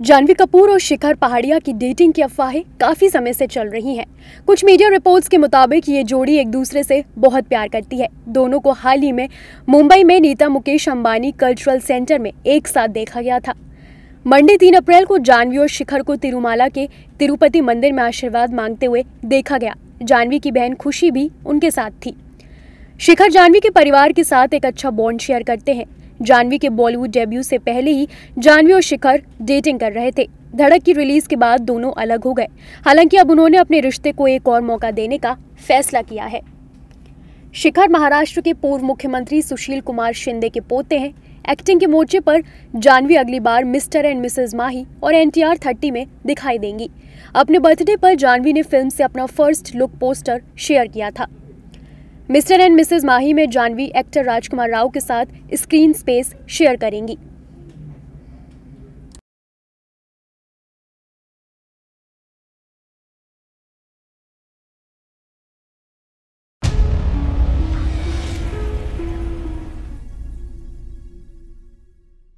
जानवी कपूर और शिखर पहाड़िया की डेटिंग की अफवाहें काफी समय से चल रही हैं। कुछ मीडिया रिपोर्ट्स के मुताबिक ये जोड़ी एक दूसरे से बहुत प्यार करती है दोनों को हाल ही में मुंबई में नीता मुकेश अंबानी कल्चरल सेंटर में एक साथ देखा गया था मंडे तीन अप्रैल को जानवी और शिखर को तिरुमाला के तिरुपति मंदिर में आशीर्वाद मांगते हुए देखा गया जानवी की बहन खुशी भी उनके साथ थी शिखर जानवी के परिवार के साथ एक अच्छा बॉन्ड शेयर करते हैं जानवी के बॉलीवुड डेब्यू से पहले ही जानवी और शिखर डेटिंग कर रहे थे धड़क की रिलीज के बाद दोनों अलग हो गए हालांकि अब उन्होंने अपने रिश्ते को एक और मौका देने का फैसला किया है शिखर महाराष्ट्र के पूर्व मुख्यमंत्री सुशील कुमार शिंदे के पोते हैं एक्टिंग के मोर्चे पर जानवी अगली बार मिस्टर एंड मिसेज माही और एन टी आर थर्टी में दिखाई देंगी अपने बर्थडे पर जानवी ने फिल्म से अपना फर्स्ट लुक पोस्टर शेयर किया था मिस्टर एंड मिसेज माही में जानवी एक्टर राजकुमार राव के साथ स्क्रीन स्पेस शेयर करेंगी